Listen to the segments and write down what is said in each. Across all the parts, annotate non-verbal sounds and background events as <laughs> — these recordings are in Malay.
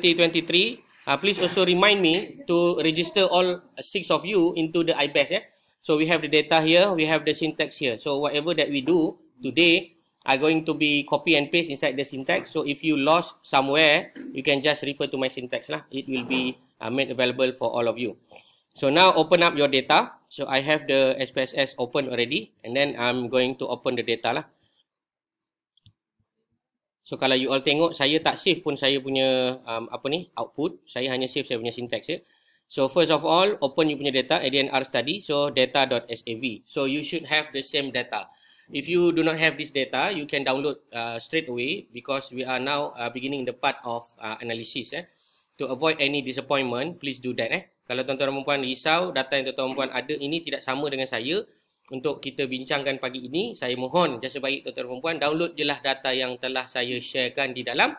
2023 uh, please also remind me to register all six of you into the IPES. yeah so we have the data here we have the syntax here so whatever that we do today are going to be copy and paste inside the syntax so if you lost somewhere you can just refer to my syntax lah it will be uh, made available for all of you so now open up your data so i have the spss open already and then i'm going to open the data lah So kalau you all tengok saya tak save pun saya punya um, apa ni output saya hanya save saya punya syntax ya. So first of all open you punya data ADNR study so data.sav. So you should have the same data. If you do not have this data you can download uh, straight away because we are now uh, beginning the part of uh, analysis eh. To avoid any disappointment please do that eh. Kalau tuan-tuan dan puan risau data yang tuan-tuan puan ada ini tidak sama dengan saya untuk kita bincangkan pagi ini, saya mohon jasa baik tuan-tuan dan puan download je lah data yang telah saya sharekan di dalam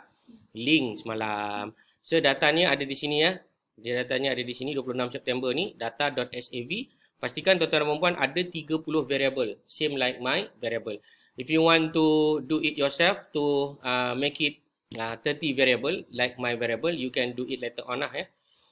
link semalam. So datanya ada di sini ya. Dia datanya ada di sini 26 September ni data.sav. Pastikan tuan-tuan dan puan ada 30 variable, same like my variable. If you want to do it yourself to uh, make it uh, 30 variable like my variable, you can do it later on lah ya.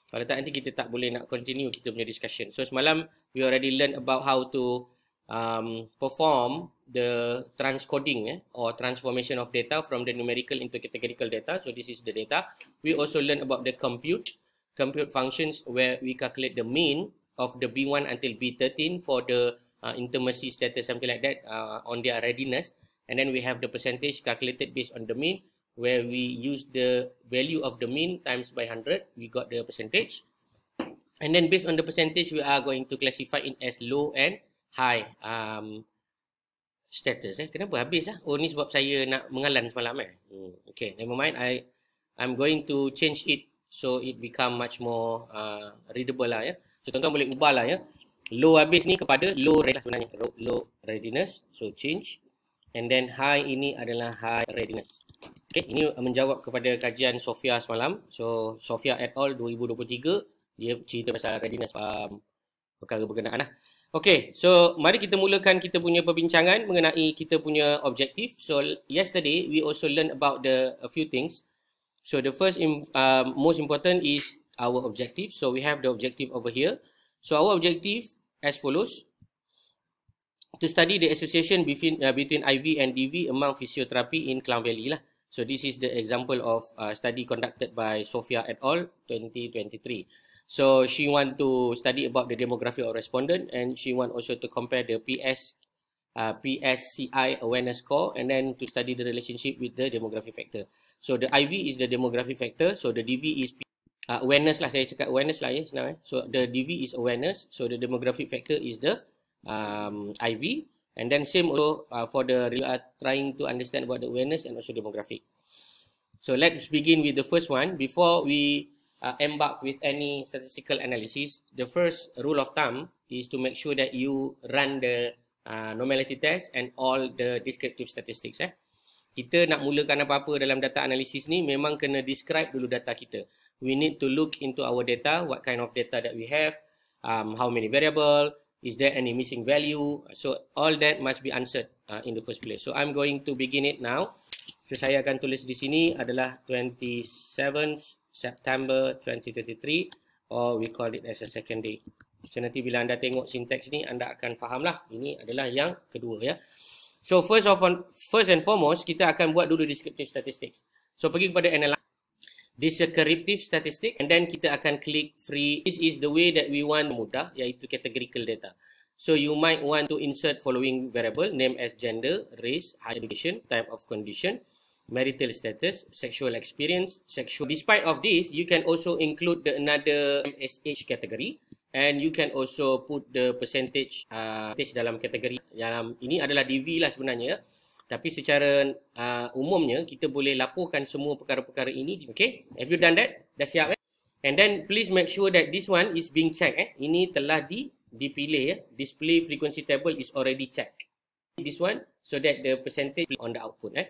Kalau tak nanti kita tak boleh nak continue kita punya discussion. So semalam we already learn about how to um, perform the transcoding eh, or transformation of data from the numerical into categorical data. So this is the data. We also learn about the compute, compute functions where we calculate the mean of the B1 until B13 for the uh, intimacy status, something like that, uh, on their readiness. And then we have the percentage calculated based on the mean where we use the value of the mean times by 100, we got the percentage. And then based on the percentage, we are going to classify it as low and high um, status eh. Kenapa habis lah? Oh ni sebab saya nak mengalan semalam eh. Hmm. Okay, never mind. I I'm going to change it so it become much more uh, readable lah ya. So tuan-tuan boleh ubah lah ya. Low habis ni kepada low readiness sebenarnya. Low readiness. So change. And then high ini adalah high readiness. Okay, ini menjawab kepada kajian Sofia semalam. So, Sofia et al. 2023. Dia cerita pasal readiness um, perkara berkenaan lah. Okay, so mari kita mulakan kita punya perbincangan mengenai kita punya objektif. So yesterday we also learn about the a few things. So the first um, most important is our objective. So we have the objective over here. So our objective as follows: to study the association between uh, between IV and DV among physiotherapy in Klang Valley lah. So this is the example of uh, study conducted by Sofia et al. 2023. So she want to study about the demography of respondent and she want also to compare the PS uh, PSCI awareness score and then to study the relationship with the demography factor. So the IV is the demography factor. So the DV is uh, awareness lah. Saya cakap awareness lah ya senang eh. So the DV is awareness. So the demographic factor is the um, IV. And then same also uh, for the uh, trying to understand about the awareness and also demographic. So let's begin with the first one. Before we uh, embark with any statistical analysis, the first rule of thumb is to make sure that you run the uh, normality test and all the descriptive statistics. Eh. Kita nak mulakan apa-apa dalam data analisis ni memang kena describe dulu data kita. We need to look into our data, what kind of data that we have, um, how many variable, is there any missing value. So all that must be answered uh, in the first place. So I'm going to begin it now. So saya akan tulis di sini adalah 27th September 2023 or we call it as a second day. So nanti bila anda tengok sintaks ni anda akan faham lah. ini adalah yang kedua ya. So first of all, first and foremost kita akan buat dulu descriptive statistics. So pergi kepada analyze descriptive statistics and then kita akan klik free. This is the way that we want mudah iaitu categorical data. So you might want to insert following variable name as gender, race, high education, type of condition marital status, sexual experience, sexual. Despite of this, you can also include the another MSH category and you can also put the percentage uh, percentage dalam kategori dalam ini adalah DV lah sebenarnya. Ya. Tapi secara uh, umumnya kita boleh laporkan semua perkara-perkara ini. Okay, have you done that? Dah siap? Eh? And then please make sure that this one is being checked. Eh? Ini telah di dipilih ya. Display frequency table is already checked. This one so that the percentage on the output. Eh?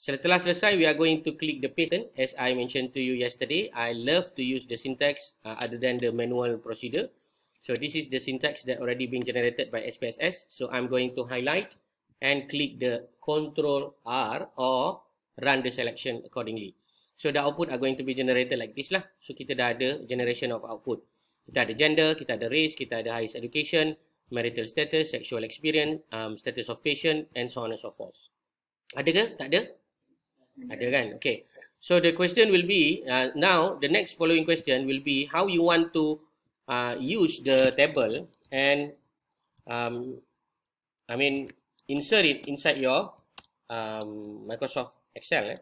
Setelah selesai, we are going to click the piston. As I mentioned to you yesterday, I love to use the syntax uh, other than the manual procedure. So this is the syntax that already been generated by SPSS. So I'm going to highlight and click the control R or run the selection accordingly. So the output are going to be generated like this lah. So kita dah ada generation of output. Kita ada gender, kita ada race, kita ada highest education, marital status, sexual experience, um, status of patient and so on and so forth. Ada ke? Tak ada? Ada kan? Okay. So the question will be uh, now the next following question will be how you want to uh, use the table and um, I mean insert it inside your um, Microsoft Excel. Eh?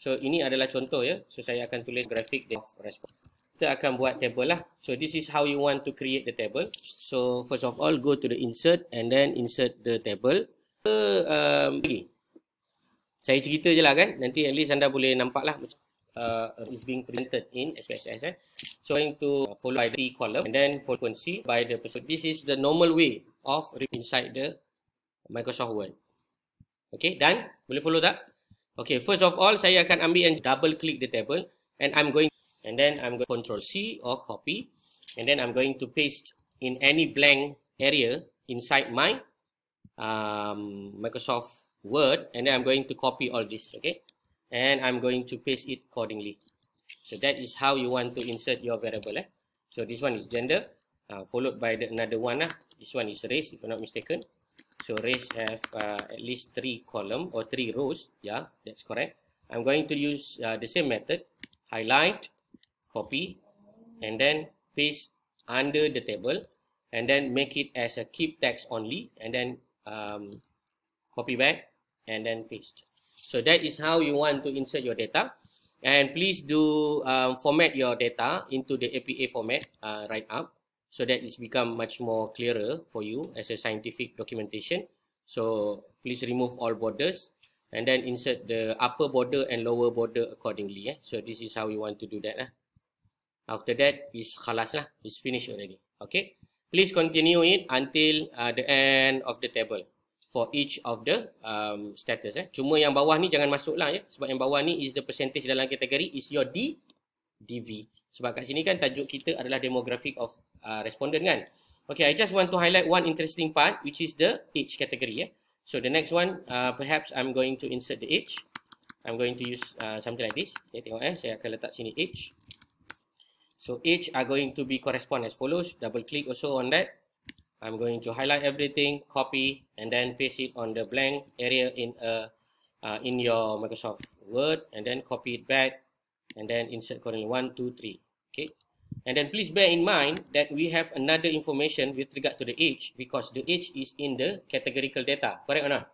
So ini adalah contoh ya. So saya akan tulis graphic of response. Kita akan buat table lah. So this is how you want to create the table. So first of all go to the insert and then insert the table. Uh, um, saya cerita je lah kan nanti at least anda boleh nampak lah uh, is being printed in SPSS eh. so going to follow by the column and then frequency by the person this is the normal way of inside the Microsoft Word okay dan boleh follow tak okay first of all saya akan ambil and double click the table and I'm going and then I'm going to control C or copy and then I'm going to paste in any blank area inside my um, Microsoft word and then I'm going to copy all this okay and I'm going to paste it accordingly so that is how you want to insert your variable eh? so this one is gender uh, followed by the, another one ah. this one is race if I'm not mistaken so race have uh, at least three column or three rows yeah that's correct I'm going to use uh, the same method highlight copy and then paste under the table and then make it as a keep text only and then um, copy back and then paste. So that is how you want to insert your data. And please do um, format your data into the APA format uh, right up. So that it's become much more clearer for you as a scientific documentation. So please remove all borders and then insert the upper border and lower border accordingly. Eh? So this is how you want to do that. Eh? After that, it's khalas lah. It's finished already. Okay. Please continue it until uh, the end of the table for each of the um, status. Eh. Cuma yang bawah ni jangan masuk lah. Eh. Ya. Sebab yang bawah ni is the percentage dalam kategori is your D, DV. Sebab kat sini kan tajuk kita adalah demographic of uh, respondent kan. Okay, I just want to highlight one interesting part which is the age category. Eh. So the next one, uh, perhaps I'm going to insert the age. I'm going to use uh, something like this. Okay, tengok eh. Saya akan letak sini age. So age are going to be correspond as follows. Double click also on that. I'm going to highlight everything, copy, and then paste it on the blank area in a uh, uh, in your Microsoft Word, and then copy it back, and then insert accordingly one, two, three. Okay, and then please bear in mind that we have another information with regard to the age because the age is in the categorical data. Correct or not?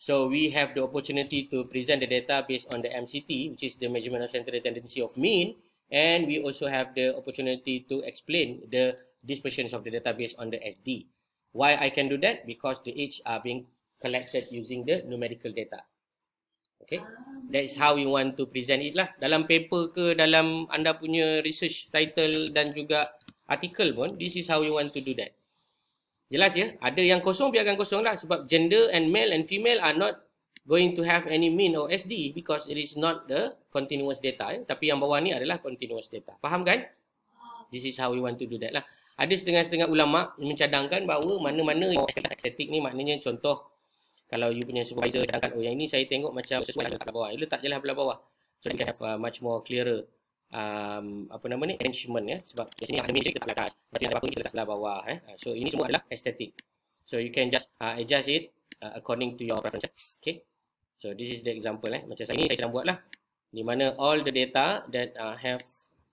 So we have the opportunity to present the data based on the MCT, which is the measurement of central tendency of mean, and we also have the opportunity to explain the dispersions of the database on the SD. Why I can do that? Because the age are being collected using the numerical data. Okay, that is how we want to present it lah. Dalam paper ke dalam anda punya research title dan juga artikel pun, this is how you want to do that. Jelas ya? Ada yang kosong, biarkan kosong lah sebab gender and male and female are not going to have any mean or SD because it is not the continuous data. Eh? Tapi yang bawah ni adalah continuous data. Faham kan? This is how we want to do that lah ada setengah-setengah ulama mencadangkan bahawa mana-mana estetik ni maknanya contoh kalau you punya supervisor cadangkan oh yang ini saya tengok macam sesuai dengan belah bawah. You letak je lah belah bawah. So you have uh, much more clearer um, apa nama ni arrangement ya sebab di sini ada meja kita letak atas. Tapi ada kita letak bawah eh. Uh, so ini semua adalah estetik. So you can just uh, adjust it uh, according to your preference. Okay. So this is the example eh. Macam saya ni saya sedang buat lah. Di mana all the data that uh, have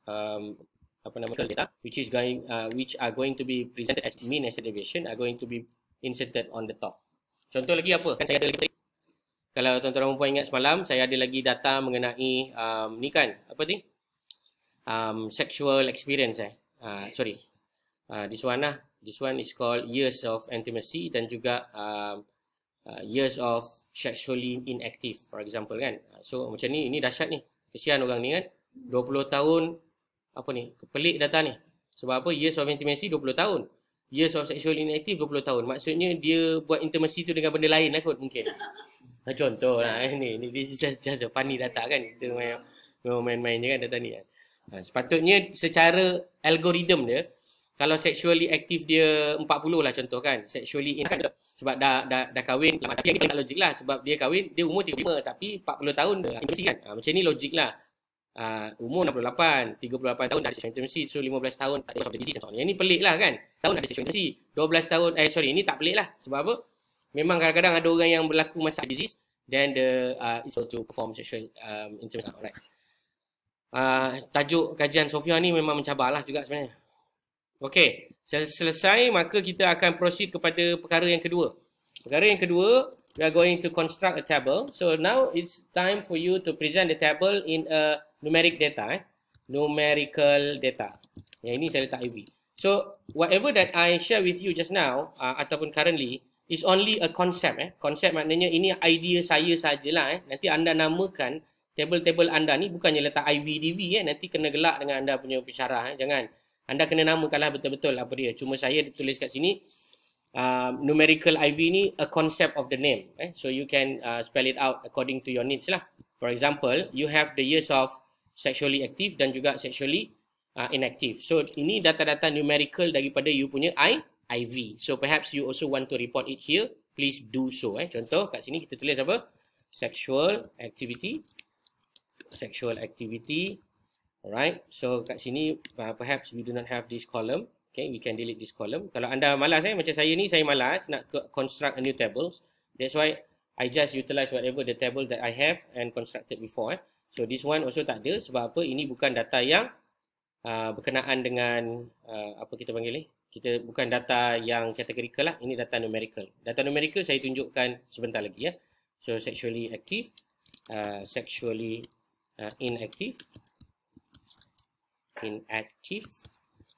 um, apa nama data which is going uh, which are going to be presented as mean as deviation are going to be inserted on the top. Contoh lagi apa? Kan saya ada lagi. Kalau tuan-tuan puan ingat semalam saya ada lagi data mengenai um, ni kan apa ni? Um, sexual experience eh. Uh, sorry. Uh, this one lah. This one is called years of intimacy dan juga um, uh, years of sexually inactive for example kan. So macam ni ini dahsyat ni. Kesian orang ni kan. 20 tahun apa ni pelik data ni sebab apa years of intimacy 20 tahun years of sexual inactive 20 tahun maksudnya dia buat intimacy tu dengan benda lain lah kot mungkin ha, contoh lah eh, <laughs> ni, ni this is just, just a funny data kan kita main, main-main je kan data ni kan ha, sepatutnya secara algoritm dia kalau sexually active dia 40 lah contoh kan sexually inactive kan? sebab dah dah dah kahwin lah. tapi ini logik lah sebab dia kahwin dia umur 35 tapi 40 tahun dia intimacy kan ha, macam ni logik lah Uh, umur 68, 38 tahun dah ada sexual intimacy So 15 tahun tak ada cause of the disease so on. Yang ni pelik lah kan Tahun dah ada sexual intimacy 12 tahun, eh sorry ini tak pelik lah Sebab apa? Memang kadang-kadang ada orang yang berlaku masa ada disease Then the uh, ah, is to perform sexual um, intimacy Alright uh, Tajuk kajian Sofia ni memang mencabar lah juga sebenarnya Okay Sel- Selesai maka kita akan proceed kepada perkara yang kedua Perkara yang kedua We are going to construct a table So now it's time for you to present the table in a numeric data eh. Numerical data. Yang ini saya letak AV. So, whatever that I share with you just now uh, ataupun currently is only a concept eh. Concept maknanya ini idea saya sajalah eh. Nanti anda namakan table-table anda ni bukannya letak DV eh. Nanti kena gelak dengan anda punya pensyarah eh. Jangan. Anda kena namakanlah betul-betul apa dia. Cuma saya tulis kat sini uh, numerical IV ni a concept of the name. Eh. So, you can uh, spell it out according to your needs lah. For example, you have the years of 2019 sexually active dan juga sexually uh, inactive. So ini data-data numerical daripada you punya I, IV. So perhaps you also want to report it here. Please do so. Eh. Contoh kat sini kita tulis apa? Sexual activity. Sexual activity. Alright. So kat sini uh, perhaps we do not have this column. Okay, we can delete this column. Kalau anda malas eh, macam saya ni, saya malas nak construct a new table. That's why I just utilize whatever the table that I have and constructed before eh. So this one also tak ada sebab apa ini bukan data yang uh, berkenaan dengan uh, apa kita panggil ni. Kita bukan data yang kategorikal lah. Ini data numerical. Data numerical saya tunjukkan sebentar lagi ya. So sexually active, uh, sexually uh, inactive, inactive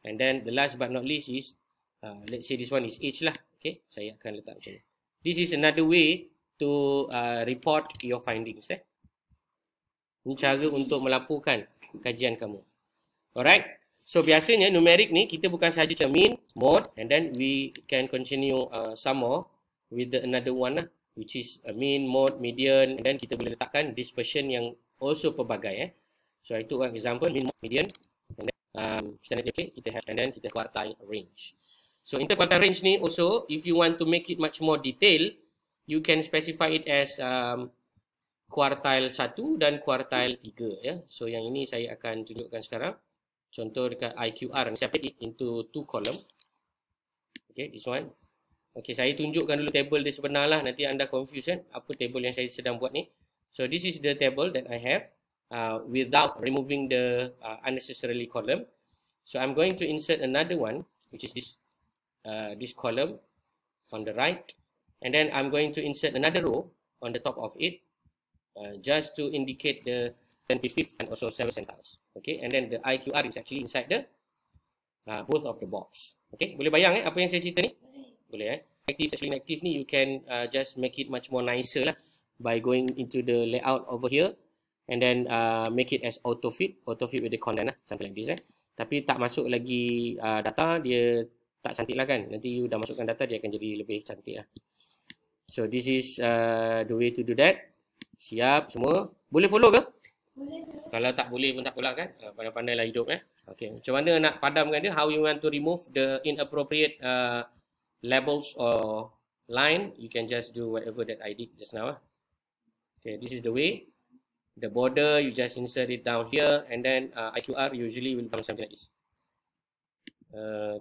and then the last but not least is uh, let's say this one is age lah. Okay saya akan letak macam This is another way to uh, report your findings eh. Ini cara untuk melapukan kajian kamu. Alright. So biasanya numerik ni kita bukan sahaja macam mean, mode and then we can continue uh, some more with the another one lah. Which is a uh, mean, mode, median and then kita boleh letakkan dispersion yang also pelbagai eh. So itu one example mean, mode, median and then um, okay, kita have and then kita quartile range. So interquartile range ni also if you want to make it much more detail, you can specify it as um, kuartil 1 dan kuartil 3 ya. So yang ini saya akan tunjukkan sekarang. Contoh dekat IQR ni separate it into two column. Okay, this one. Okay, saya tunjukkan dulu table dia sebenarlah nanti anda confuse kan apa table yang saya sedang buat ni. So this is the table that I have uh, without removing the uh, unnecessarily column. So I'm going to insert another one which is this uh, this column on the right and then I'm going to insert another row on the top of it Uh, just to indicate the 25th and also 7 centiles. Okay, and then the IQR is actually inside the uh, both of the box. Okay, boleh bayang eh apa yang saya cerita ni? Boleh eh. Active, actually active ni you can uh, just make it much more nicer lah by going into the layout over here and then uh, make it as auto fit, auto fit with the content lah, something like this eh. Tapi tak masuk lagi uh, data, dia tak cantik lah kan. Nanti you dah masukkan data, dia akan jadi lebih cantik lah. So this is uh, the way to do that. Siap semua. Boleh follow ke? Boleh. Kalau tak boleh pun tak apalah kan. Uh, ah, pandai lah hidup eh. Okay. Macam mana nak padamkan dia? How you want to remove the inappropriate uh, labels or line? You can just do whatever that I did just now. Eh? Ah. Okay. This is the way. The border, you just insert it down here and then uh, IQR usually will become something like this.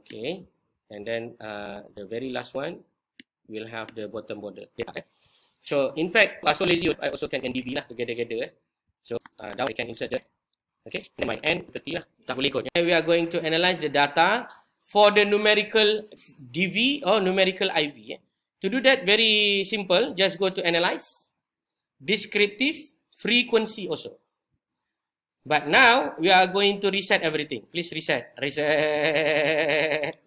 okay. And then uh, the very last one will have the bottom border. Yeah. So in fact, also lazy, I also can NDB lah together-gather. Eh. So uh, down, I can insert that. Okay, then my end seperti lah. Tak boleh ikut. We are going to analyze the data for the numerical DV or numerical IV. Eh. To do that, very simple. Just go to analyze. Descriptive frequency also. But now, we are going to reset everything. Please reset. Reset.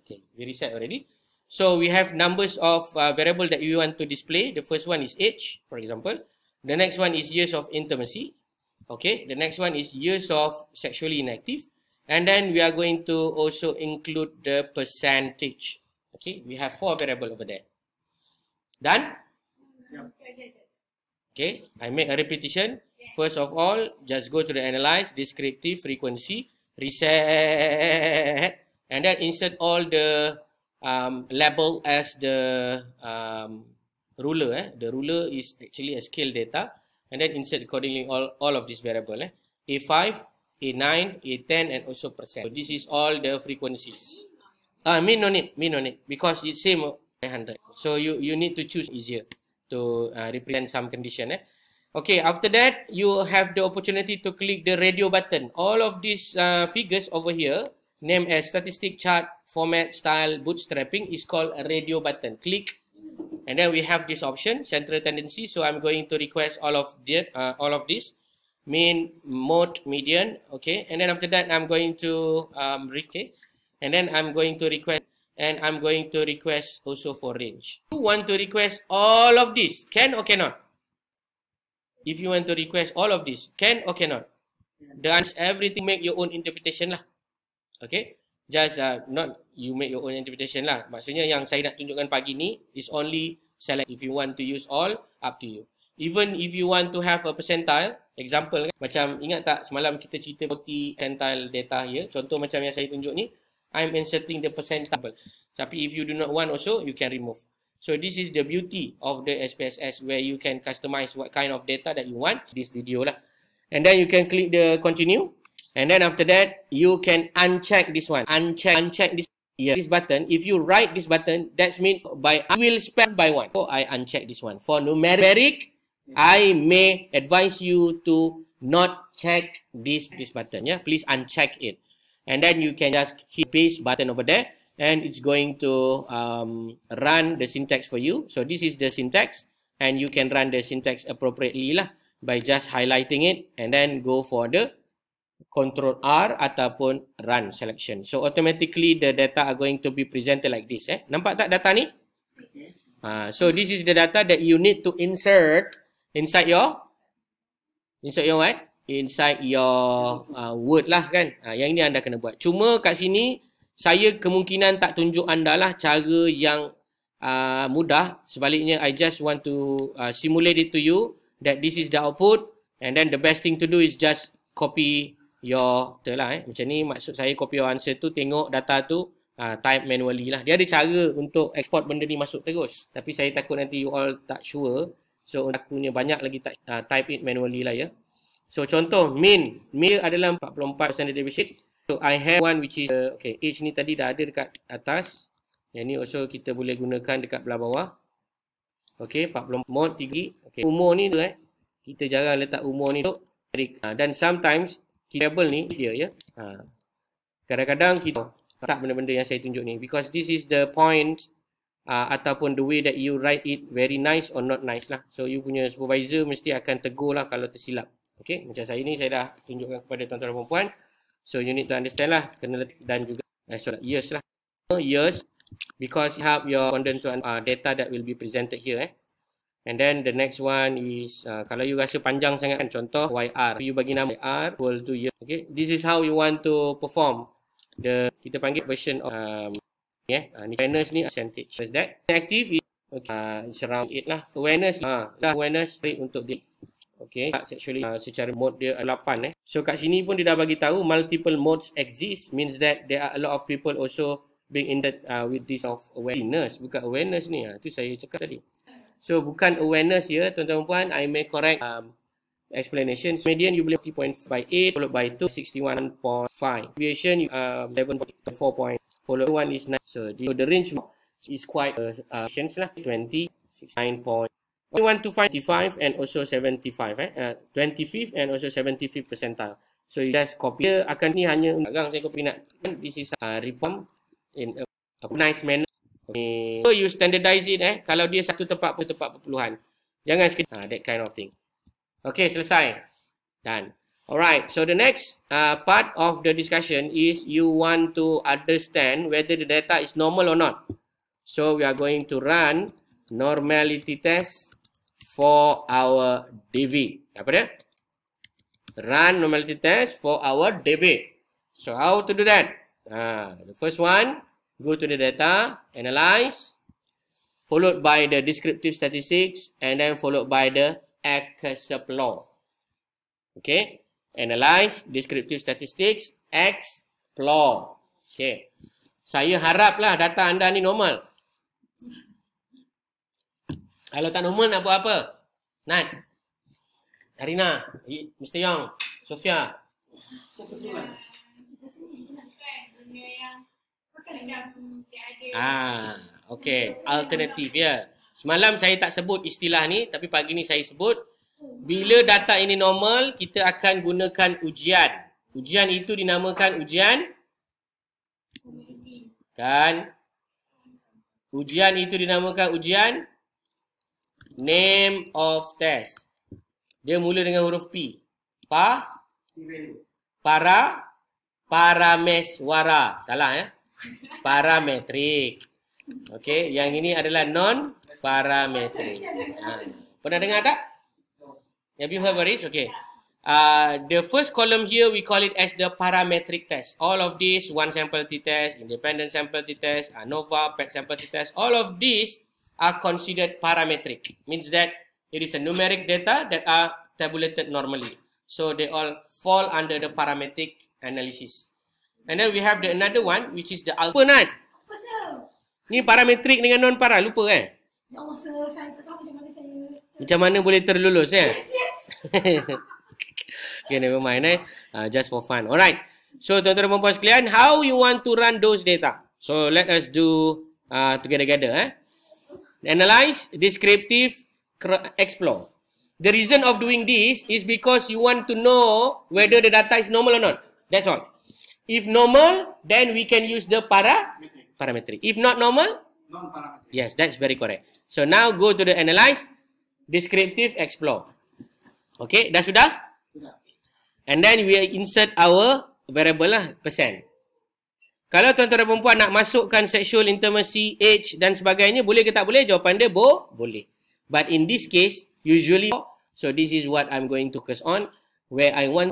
Okay, we reset already. So we have numbers of uh, variable that we want to display. The first one is age, for example. The next one is years of intimacy. Okay, the next one is years of sexually inactive. And then we are going to also include the percentage. Okay, we have four variable over there. Done? Yeah. Okay, I make a repetition. Yeah. First of all, just go to the analyze, descriptive, frequency, reset. And then insert all the um, label as the um, ruler. Eh? The ruler is actually a scale data. And then insert accordingly all, all of these variable. Eh? A5, A9, A10 and also percent. So this is all the frequencies. Uh, mean no need. Mean no need. Because it's same 100. So you, you need to choose easier to uh, represent some condition. Eh? Okay, after that, you have the opportunity to click the radio button. All of these uh, figures over here, named as statistic chart, format style bootstrapping is called a radio button. Click and then we have this option central tendency. So I'm going to request all of the, uh, all of this mean mode median okay and then after that I'm going to um, okay and then I'm going to request and I'm going to request also for range. You want to request all of this can or cannot? If you want to request all of this can or cannot? The answer everything make your own interpretation lah. Okay. just uh, not you make your own interpretation lah. Maksudnya yang saya nak tunjukkan pagi ni is only select if you want to use all up to you. Even if you want to have a percentile, example kan? macam ingat tak semalam kita cerita 40 percentile data here. Ya? Contoh macam yang saya tunjuk ni, I'm inserting the percentile. Tapi if you do not want also, you can remove. So this is the beauty of the SPSS where you can customize what kind of data that you want. This video lah. And then you can click the continue. And then after that, you can uncheck this one. Uncheck, uncheck this, yeah, this button. If you write this button, that's mean by I will spend by one. So I uncheck this one. For numeric, I may advise you to not check this, this button. Yeah, please uncheck it. And then you can just hit paste button over there and it's going to um, run the syntax for you. So this is the syntax and you can run the syntax appropriately lah by just highlighting it and then go for the control R ataupun run selection. So automatically the data are going to be presented like this eh. Nampak tak data ni? Uh, so this is the data that you need to insert inside your insert your what? Inside your uh, word lah kan. Uh, yang ini anda kena buat. Cuma kat sini saya kemungkinan tak tunjuk anda lah cara yang uh, mudah. Sebaliknya I just want to uh, simulate it to you that this is the output and then the best thing to do is just copy your tu lah eh. Macam ni maksud saya copy your answer tu tengok data tu uh, type manually lah. Dia ada cara untuk export benda ni masuk terus. Tapi saya takut nanti you all tak sure. So aku punya banyak lagi tak, uh, type it manually lah ya. So contoh mean, mean adalah 44% standard deviation. So I have one which is, uh, okay, age ni tadi dah ada dekat atas. Yang ni also kita boleh gunakan dekat belah bawah. Okay, 44, mod 3. Okay, umur ni tu eh. Kita jarang letak umur ni tu. Ha, dan sometimes Kabel ni dia ya. Ha. Kadang-kadang kita tak benda-benda yang saya tunjuk ni because this is the point uh, ataupun the way that you write it very nice or not nice lah. So you punya supervisor mesti akan tegur lah kalau tersilap. Okay, macam saya ni saya dah tunjukkan kepada tuan-tuan dan So you need to understand lah kena letak dan juga eh, lah. so yes lah. Yes because you have your content to uh, data that will be presented here eh. And then the next one is uh, kalau you rasa panjang sangat kan contoh YR. You bagi nama YR equal to year. Okay. This is how you want to perform the kita panggil version of um, yeah. Uh, ni awareness ni percentage. What's that? Active is okay. Uh, around it lah. Awareness. Ha. Uh, lah, awareness rate untuk dia. Okay. Uh, actually uh, secara mode dia 8 eh. So kat sini pun dia dah bagi tahu multiple modes exist means that there are a lot of people also being in that uh, with this of awareness. Bukan awareness ni. Itu uh, tu saya cakap tadi. So bukan awareness ya tuan-tuan dan puan I may correct um, explanation so, median you boleh 3.58 followed by 2 61.5 deviation you uh, um, 11.4 followed one is 9 so the, so the range is quite a uh, uh, chance lah 20 point we want to find 25 and also 75 eh uh, 25th and also 75th percentile so you just copy akan ni hanya agak saya copy nak this is a uh, reform in a, a nice manner Okay. So you standardize it eh. Kalau dia satu tempat pun tempat perpuluhan. Jangan sekitar. Ha, that kind of thing. Okay, selesai. Done. Alright, so the next uh, part of the discussion is you want to understand whether the data is normal or not. So we are going to run normality test for our DV. Apa dia? Run normality test for our DV. So how to do that? Uh, the first one go to the data, analyze, followed by the descriptive statistics, and then followed by the excerpt law. Okay, analyze, descriptive statistics, explore. Okay, saya haraplah data anda ni normal. Kalau tak normal nak buat apa? Nat? Harina? Mr. Yong? Sofia? Sofia? Ah, okey. Alternatif ya. Semalam saya tak sebut istilah ni tapi pagi ni saya sebut. Bila data ini normal, kita akan gunakan ujian. Ujian itu dinamakan ujian kan? Ujian itu dinamakan ujian name of test. Dia mula dengan huruf P. Pa? Para? Parameswara. Salah ya? Eh? parametrik. Okey, yang ini adalah non parametrik. Ha. Pernah dengar tak? Have you heard of this? Okay. Uh, the first column here, we call it as the parametric test. All of these, one sample t-test, independent sample t-test, ANOVA, PET sample t-test, all of these are considered parametric. Means that it is a numeric data that are tabulated normally. So they all fall under the parametric analysis. And then we have the another one which is the alpha nut. Apa tu? Ni parametric dengan non para lupa kan? macam mana boleh terlulus ya? <laughs> okay, never mind eh. Uh, just for fun. Alright. So, tuan-tuan dan puan-puan sekalian, how you want to run those data? So, let us do uh, together-gather eh. Analyze, descriptive, explore. The reason of doing this is because you want to know whether the data is normal or not. That's all. If normal, then we can use the para parametric. If not normal, non-parametric. Yes, that's very correct. So now go to the analyze, descriptive, explore. Okay, dah sudah? Sudah. And then we insert our variable lah, percent. Kalau tuan-tuan dan perempuan nak masukkan sexual intimacy, age dan sebagainya, boleh ke tak boleh? Jawapan dia, bo, boleh. But in this case, usually, so this is what I'm going to focus on, where I want,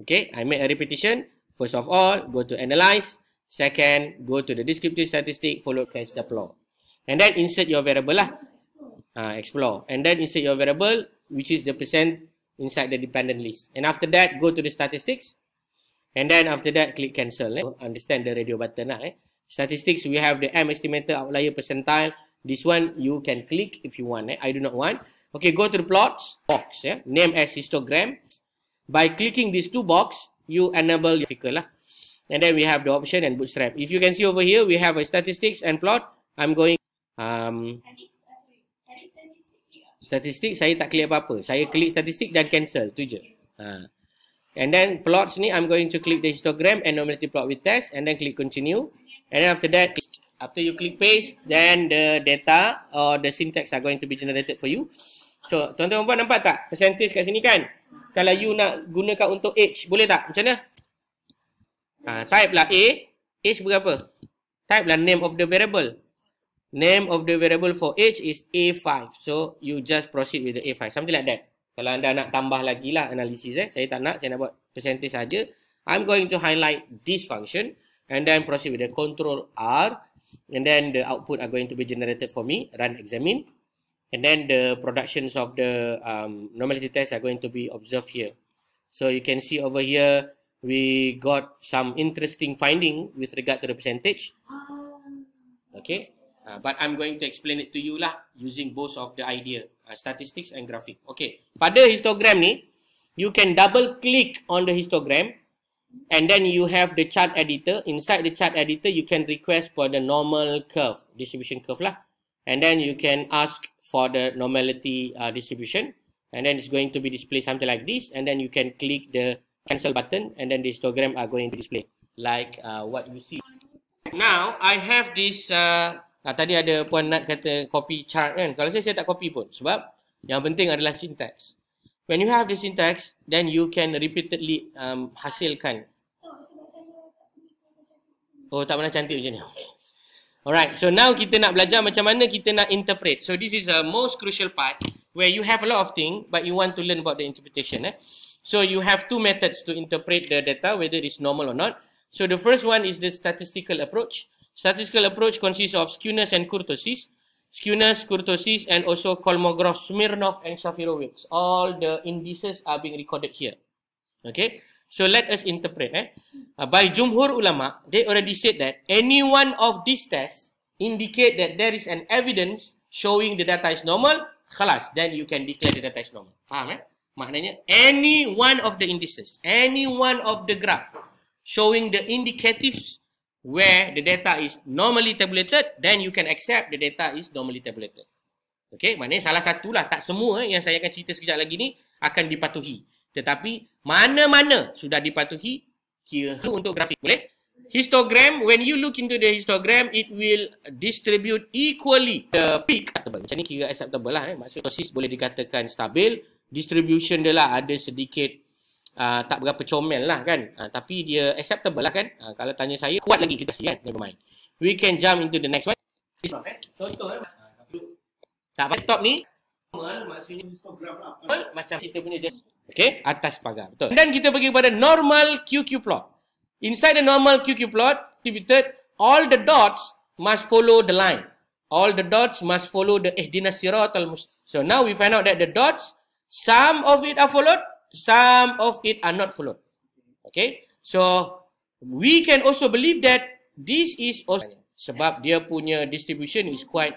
okay, I make a repetition, First of all, go to analyze. Second, go to the descriptive statistic followed by explore. And then insert your variable lah. Uh, explore. And then insert your variable which is the percent inside the dependent list. And after that, go to the statistics. And then after that, click cancel. Eh? Understand the radio button lah. Eh? Statistics, we have the M estimator, outlier, percentile. This one you can click if you want. Eh? I do not want. Okay, go to the plots box. Yeah? Name as histogram. By clicking these two box, you enable your vehicle lah. And then we have the option and bootstrap. If you can see over here, we have a statistics and plot. I'm going um statistics. Saya tak klik apa-apa. Saya klik statistics dan cancel tu je. Ha. And then plots ni, I'm going to click the histogram and normality plot with test. And then click continue. And then after that, after you click paste, then the data or the syntax are going to be generated for you. So, tuan-tuan puan nampak tak? Percentage kat sini kan? Kalau you nak gunakan untuk H, boleh tak? Macam mana? Ha, type lah A. H berapa? Type lah name of the variable. Name of the variable for H is A5. So, you just proceed with the A5. Something like that. Kalau anda nak tambah lagi lah analisis eh. Saya tak nak. Saya nak buat percentage saja. I'm going to highlight this function. And then proceed with the control R. And then the output are going to be generated for me. Run examine and then the productions of the um, normality test are going to be observed here so you can see over here we got some interesting finding with regard to the percentage okay uh, but i'm going to explain it to you lah using both of the idea uh, statistics and graphic okay pada histogram ni you can double click on the histogram and then you have the chart editor inside the chart editor you can request for the normal curve distribution curve lah and then you can ask for the normality uh, distribution and then it's going to be displayed something like this and then you can click the cancel button and then the histogram are going to display like uh, what you see now i have this uh, ah, tadi ada puan nat kata copy chart kan kalau saya saya tak copy pun sebab yang penting adalah syntax when you have the syntax then you can repeatedly um, hasilkan oh tak pernah cantik macam ni okay. Alright, so now kita nak belajar macam mana kita nak interpret. So this is a most crucial part where you have a lot of thing but you want to learn about the interpretation. Eh? So you have two methods to interpret the data whether it's normal or not. So the first one is the statistical approach. Statistical approach consists of skewness and kurtosis. Skewness, kurtosis and also Kolmogorov, Smirnov and Shafirovich. All the indices are being recorded here. Okay. So let us interpret. Eh? Uh, by Jumhur Ulama, they already said that any one of these tests indicate that there is an evidence showing the data is normal, khalas, then you can declare the data is normal. Faham eh? Maknanya, any one of the indices, any one of the graph showing the indicatives where the data is normally tabulated, then you can accept the data is normally tabulated. Okay, maknanya salah satulah, tak semua eh, yang saya akan cerita sekejap lagi ni akan dipatuhi. Tetapi mana-mana sudah dipatuhi kira untuk grafik boleh. Histogram, when you look into the histogram, it will distribute equally the peak. Macam ni kira acceptable lah. Eh. Maksud tosis boleh dikatakan stabil. Distribution dia lah ada sedikit uh, tak berapa comel lah kan. Uh, tapi dia acceptable lah kan. Uh, kalau tanya saya, kuat lagi kita sihat. Kan? Never mind. We can jump into the next one. Contoh eh. Contoh eh. Tak apa. Top ni normal maksudnya histogram apa macam kita punya jari. Okay, atas pagar. Betul. Dan kita pergi kepada normal QQ plot. Inside the normal QQ plot, distributed, all the dots must follow the line. All the dots must follow the eh sirat al So now we find out that the dots, some of it are followed, some of it are not followed. Okay. So, we can also believe that this is also sebab dia punya distribution is quite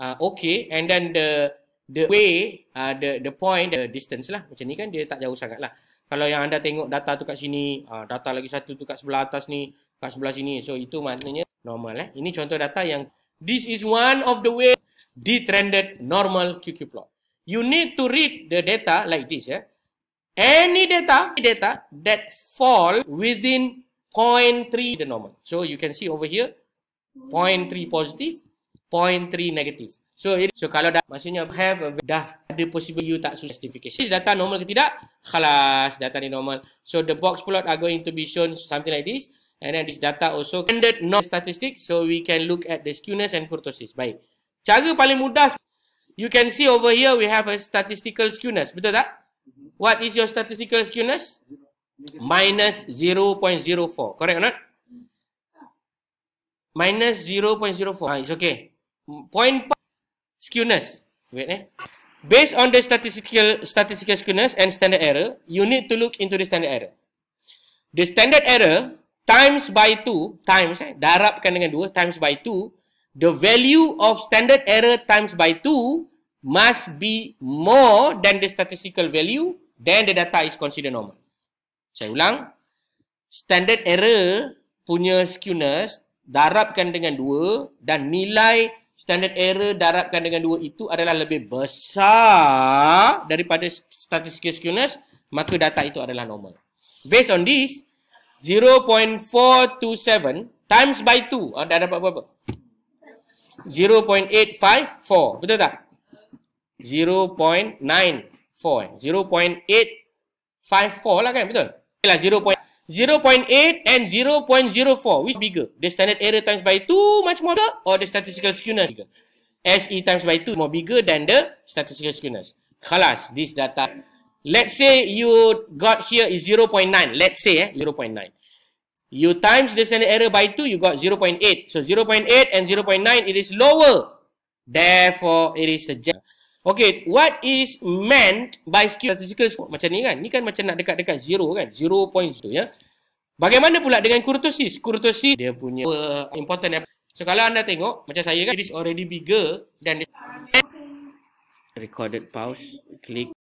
uh, okay and then the the way, uh, the the point, the distance lah. Macam ni kan dia tak jauh sangat lah. Kalau yang anda tengok data tu kat sini, uh, data lagi satu tu kat sebelah atas ni, kat sebelah sini. So itu maknanya normal eh. Ini contoh data yang this is one of the way detrended normal QQ plot. You need to read the data like this ya. Eh. Any data, any data that fall within 0.3 the normal. So you can see over here 0.3 positive, 0.3 negative. So, so kalau dah maksudnya have a, dah ada possible you tak suggest justification. Is data normal ke tidak? Khalas, data ni normal. So the box plot are going to be shown something like this. And then this data also standard non statistics. So we can look at the skewness and kurtosis. Baik. Cara paling mudah, you can see over here we have a statistical skewness. Betul tak? What is your statistical skewness? Minus 0.04. Correct or not? Minus 0.04. Ah, it's okay. 0.5 skewness. Wait eh. Based on the statistical statistical skewness and standard error, you need to look into the standard error. The standard error times by 2 times eh, darabkan dengan 2 times by 2, the value of standard error times by 2 must be more than the statistical value then the data is considered normal. Saya ulang. Standard error punya skewness darabkan dengan 2 dan nilai standard error darabkan dengan dua itu adalah lebih besar daripada statistical skewness, maka data itu adalah normal. Based on this, 0.427 times by 2, ah, dah dapat berapa? 0.854, betul tak? 0.94, 0.854 lah kan, betul? Okay lah, 0.8 and 0.04 which bigger the standard error times by 2 much more or the statistical skewness bigger. SE times by 2 more bigger than the statistical skewness kelas this data let's say you got here is 0.9 let's say eh 0.9 you times the standard error by 2 you got 0.8 so 0.8 and 0.9 it is lower therefore it is suggested Okay, what is meant by statistical score? Macam ni kan? Ni kan macam nak dekat-dekat zero kan? Zero point tu ya. Bagaimana pula dengan kurtosis? Kurtosis dia punya important. Ya. So kalau anda tengok, macam saya kan, it is already bigger than the... Recorded pause, click.